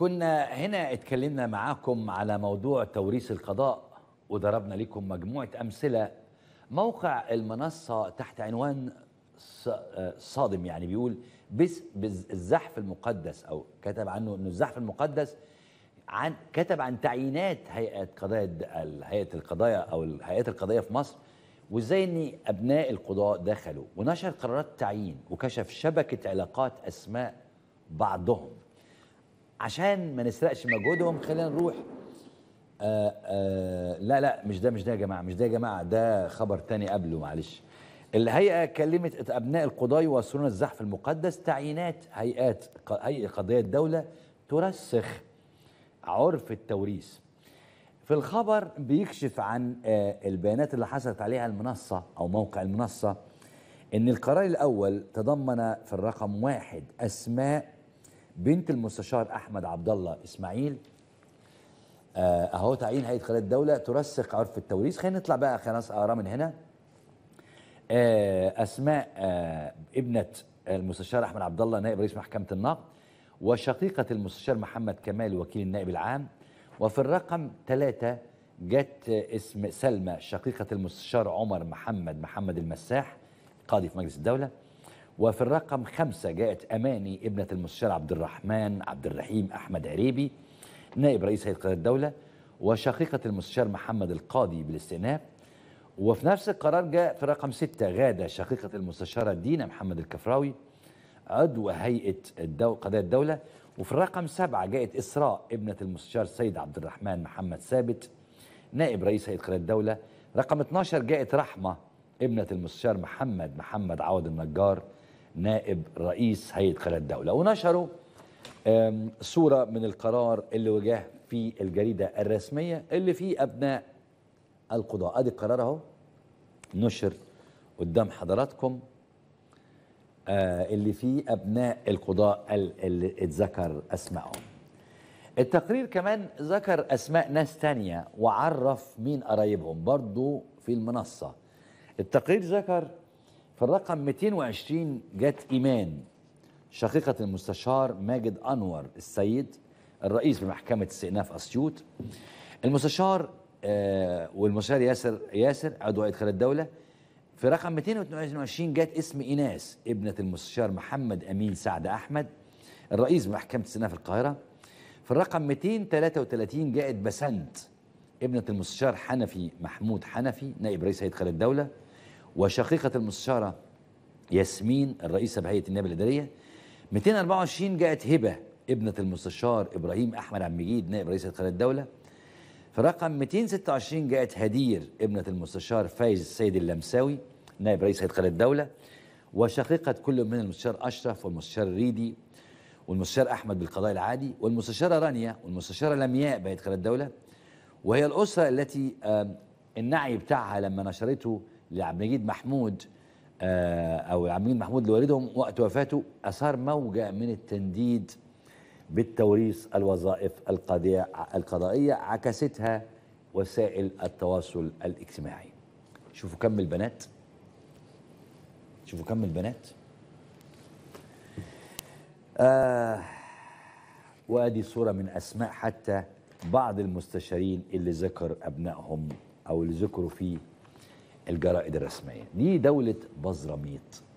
كنا هنا اتكلمنا معاكم على موضوع توريث القضاء وضربنا لكم مجموعة أمثلة موقع المنصة تحت عنوان آه، صادم يعني بيقول بس الزحف المقدس أو كتب عنه أنه الزحف المقدس عن كتب عن تعيينات هيئة قضايا هيئة القضايا أو هيئات القضايا في مصر وازاي ان ابناء القضاء دخلوا ونشر قرارات تعيين وكشف شبكه علاقات اسماء بعضهم عشان ما نسرقش مجهودهم خلينا نروح آآ آه، آآ آه، لا لا مش ده مش ده يا جماعه مش ده يا جماعه ده خبر تاني قبله معلش الهيئه كلمت ابناء القضاي يواصلون الزحف المقدس تعيينات هيئات هيئه قضيه الدوله ترسخ عرف التوريث في الخبر بيكشف عن آه، البيانات اللي حصلت عليها المنصه او موقع المنصه ان القرار الاول تضمن في الرقم واحد اسماء بنت المستشار احمد عبد الله اسماعيل آه، اهو تعيين هيئه خلايا الدوله ترسخ عرف التوريث خلينا نطلع بقى خلاص اقرا من هنا آه، اسماء آه، ابنه المستشار احمد عبد الله نائب رئيس محكمه النقد وشقيقه المستشار محمد كمال وكيل النائب العام وفي الرقم ثلاثة جت اسم سلمى شقيقة المستشار عمر محمد محمد المساح قاضي في مجلس الدولة وفي الرقم خمسة جاءت أماني ابنة المستشار عبد الرحمن عبد الرحيم أحمد عريبي نائب رئيس هيئة قضاء الدولة وشقيقة المستشار محمد القاضي بالاستئناف وفي نفس القرار جاء في رقم ستة غادة شقيقة المستشارة دينا محمد الكفراوي عضو هيئة الدو... قضاء الدولة وفي الرقم سبعة جاءت إسراء ابنة المستشار سيد عبد الرحمن محمد ثابت نائب رئيس هيئة قضاء الدولة رقم 12 جاءت رحمة ابنة المستشار محمد محمد عوض النجار نائب رئيس هيئه قناه الدوله ونشروا صوره من القرار اللي وجه في الجريده الرسميه اللي فيه ابناء القضاء ادي القرار اهو نشر قدام حضراتكم آه، اللي فيه ابناء القضاء اللي اتذكر اسمائهم التقرير كمان ذكر اسماء ناس تانية وعرف مين قرايبهم برضو في المنصه التقرير ذكر في الرقم 220 جت إيمان شقيقة المستشار ماجد أنور السيد الرئيس بمحكمة استئناف أسيوط المستشار آه والمستشار ياسر ياسر عضو هيئة خارج الدولة في رقم 222 جت اسم إيناس ابنة المستشار محمد أمين سعد أحمد الرئيس بمحكمة استئناف القاهرة في الرقم 233 جاءت بسنت ابنة المستشار حنفي محمود حنفي نائب رئيس هيئة خارج الدولة وشقيقة المستشارة ياسمين الرئيسة بهيئة النيابة الإدارية 224 جاءت هبة ابنة المستشار إبراهيم أحمد عم مجيد نائب رئيس قناة الدولة في رقم 226 جاءت هدير ابنة المستشار فايز السيد اللمساوي نائب رئيس هيئة قناة الدولة وشقيقة كل من المستشار أشرف والمستشار ريدي والمستشار أحمد بالقضاء العادي والمستشارة رانيا والمستشارة لمياء بهيئة قناة الدولة وهي الأسرة التي النعي بتاعها لما نشرته لعبد المجيد محمود آه، او عبد المجيد محمود لوالدهم وقت وفاته اثار موجه من التنديد بالتوريث الوظائف القضائيه عكستها وسائل التواصل الاجتماعي شوفوا كم البنات شوفوا كم البنات آه وادي صوره من اسماء حتى بعض المستشارين اللي ذكر ابنائهم او اللي ذكروا فيه الجرائد الرسمية دي دولة بزراميط